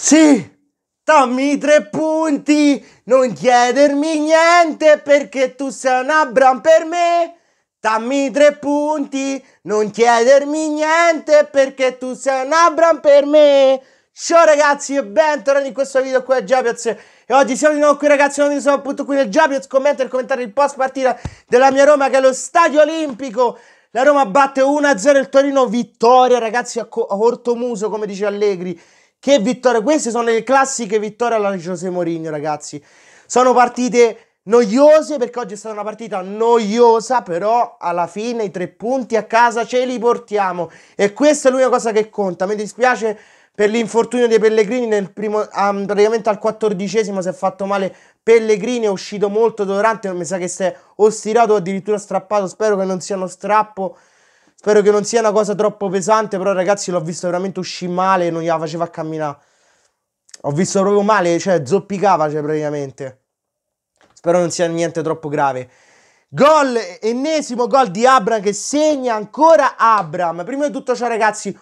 Sì, dammi tre punti, non chiedermi niente perché tu sei un Abram per me. Dammi tre punti, non chiedermi niente perché tu sei un Abram per me. Ciao ragazzi e bentornati in questo video qui a Japiaz e oggi siamo di nuovo qui ragazzi, oggi siamo appunto qui nel Japiaz, commenta e commentare il post partita della mia Roma che è lo stadio olimpico. La Roma batte 1-0 il Torino, vittoria ragazzi a, co- a corto muso come dice Allegri. Che vittoria! Queste sono le classiche vittorie alla José Mourinho, ragazzi. Sono partite noiose perché oggi è stata una partita noiosa, però alla fine i tre punti a casa ce li portiamo e questa è l'unica cosa che conta. Mi dispiace per l'infortunio dei Pellegrini, nel primo, um, praticamente al quattordicesimo si è fatto male Pellegrini, è uscito molto dolorante, mi sa che si è ostirato o addirittura strappato, spero che non sia uno strappo Spero che non sia una cosa troppo pesante, però ragazzi l'ho visto veramente uscì male non gliela faceva camminare. Ho visto proprio male, cioè zoppicava cioè, praticamente. Spero non sia niente troppo grave. Gol, ennesimo gol di Abram che segna ancora Abram. Prima di tutto ciao ragazzi,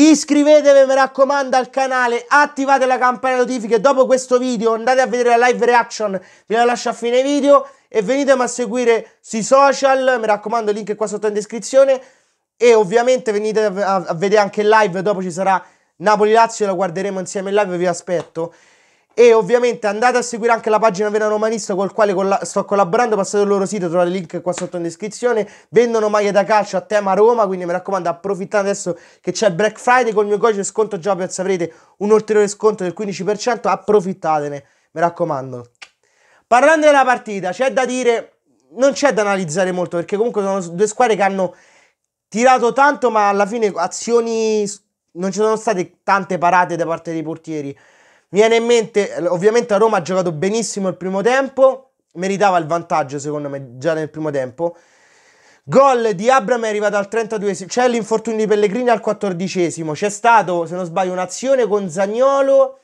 Iscrivetevi, mi raccomando, al canale, attivate la campanella notifiche. Dopo questo video andate a vedere la live reaction, vi la lascio a fine video e venitemi a seguire sui social, mi raccomando, il link è qua sotto in descrizione e ovviamente venite a, vedere anche il live, dopo ci sarà Napoli-Lazio, la guarderemo insieme in live, vi aspetto. E ovviamente andate a seguire anche la pagina Vena Romanista la quale colla- sto collaborando, passate il loro sito, trovate il link qua sotto in descrizione. Vendono maglie da calcio a tema Roma, quindi mi raccomando approfittate adesso che c'è Black Friday, con il mio codice sconto già per saprete un ulteriore sconto del 15%, approfittatene, mi raccomando. Parlando della partita, c'è da dire, non c'è da analizzare molto perché comunque sono due squadre che hanno tirato tanto ma alla fine azioni, non ci sono state tante parate da parte dei portieri. Viene in mente, ovviamente la Roma ha giocato benissimo il primo tempo, meritava il vantaggio secondo me già nel primo tempo. Gol di Abram è arrivato al 32esimo, c'è l'infortunio di Pellegrini al 14esimo, c'è stato, se non sbaglio, un'azione con Zagnolo,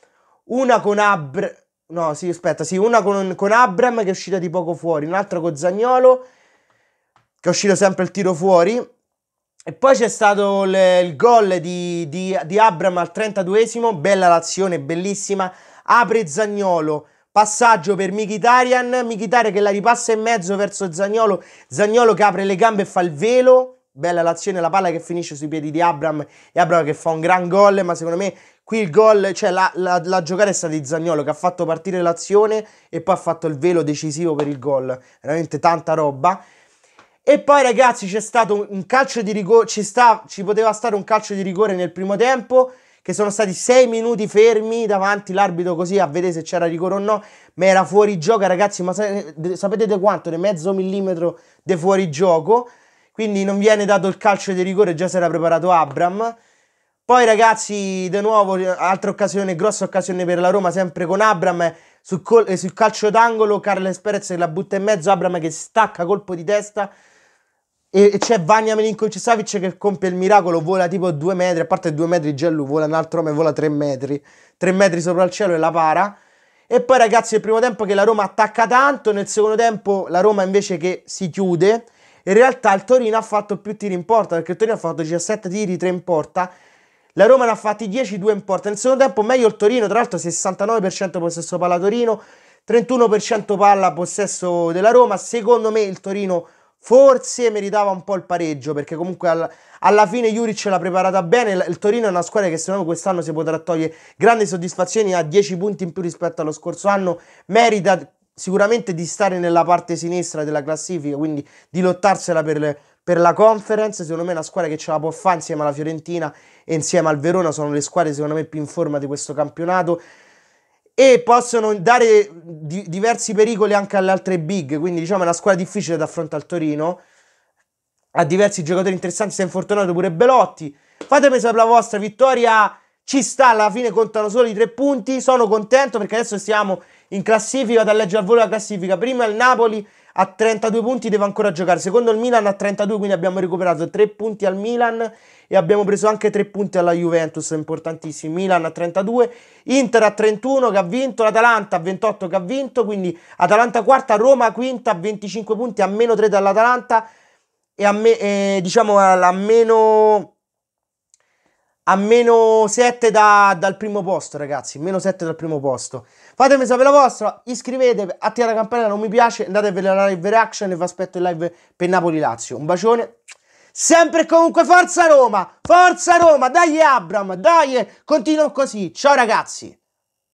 una con Abram, no sì aspetta, sì, una con, con Abram che è uscita di poco fuori, un'altra con Zagnolo che è uscito sempre il tiro fuori e poi c'è stato il, il gol di, di, di, Abram al 32esimo, bella l'azione, bellissima. Apre Zagnolo, passaggio per Mkhitaryan, Mkhitaryan che la ripassa in mezzo verso Zagnolo, Zagnolo che apre le gambe e fa il velo. Bella l'azione, la palla che finisce sui piedi di Abram e Abram che fa un gran gol, ma secondo me qui il gol, cioè la, la, la giocata è stata di Zagnolo che ha fatto partire l'azione e poi ha fatto il velo decisivo per il gol. Veramente tanta roba. E poi ragazzi c'è stato un calcio di rigore, ci, sta, ci poteva stare un calcio di rigore nel primo tempo, che sono stati sei minuti fermi davanti l'arbitro così a vedere se c'era rigore o no, ma era fuori gioco ragazzi, ma sapete quanto? De mezzo millimetro di fuori gioco, quindi non viene dato il calcio di rigore, già si era preparato Abram. Poi ragazzi, di nuovo, altra occasione, grossa occasione per la Roma, sempre con Abram, sul, col- sul calcio d'angolo Carles Perez che la butta in mezzo, Abram che stacca colpo di testa, e c'è Vania Milinkovic Savic che compie il miracolo, vola tipo due metri, a parte due metri Gellu, vola un altro me, vola tre metri, tre metri sopra il cielo e la para. E poi ragazzi nel primo tempo che la Roma attacca tanto, nel secondo tempo la Roma invece che si chiude. In realtà il Torino ha fatto più tiri in porta, perché il Torino ha fatto 17 tiri, 3 in porta. La Roma ne ha fatti 10, 2 in porta. Nel secondo tempo meglio il Torino, tra l'altro 69% possesso palla Torino, 31% palla possesso della Roma. Secondo me il Torino Forse meritava un po' il pareggio perché comunque al, alla fine Juric l'ha preparata bene. Il, il, Torino è una squadra che secondo me quest'anno si potrà togliere grandi soddisfazioni, ha 10 punti in più rispetto allo scorso anno, merita sicuramente di stare nella parte sinistra della classifica, quindi di lottarsela per, le, per la conference. Secondo me è una squadra che ce la può fare insieme alla Fiorentina e insieme al Verona, sono le squadre secondo me più in forma di questo campionato e possono dare di, diversi pericoli anche alle altre big, quindi diciamo è una squadra difficile da affrontare al Torino. Ha diversi giocatori interessanti, si è infortunato pure Belotti. Fatemi sapere la vostra vittoria. Ci sta, alla fine contano solo i tre punti. Sono contento perché adesso siamo in classifica, da leggere al volo la classifica. Prima il Napoli, a 32 punti deve ancora giocare. Secondo il Milan a 32, quindi abbiamo recuperato 3 punti al Milan e abbiamo preso anche 3 punti alla Juventus, importantissimi. Milan a 32, Inter a 31 che ha vinto, l'Atalanta a 28 che ha vinto, quindi Atalanta quarta, Roma quinta a 25 punti, a meno 3 dall'Atalanta e a me, eh, diciamo a, meno a meno 7 da, dal primo posto, ragazzi. Meno 7 dal primo posto. Fatemi sapere la vostra, iscrivetevi, attivate la campanella, non mi piace, andate a vedere la live reaction e vi aspetto in live per Napoli-Lazio. Un bacione. Sempre e comunque forza Roma, forza Roma, dai Abram, dai, continua così. Ciao ragazzi.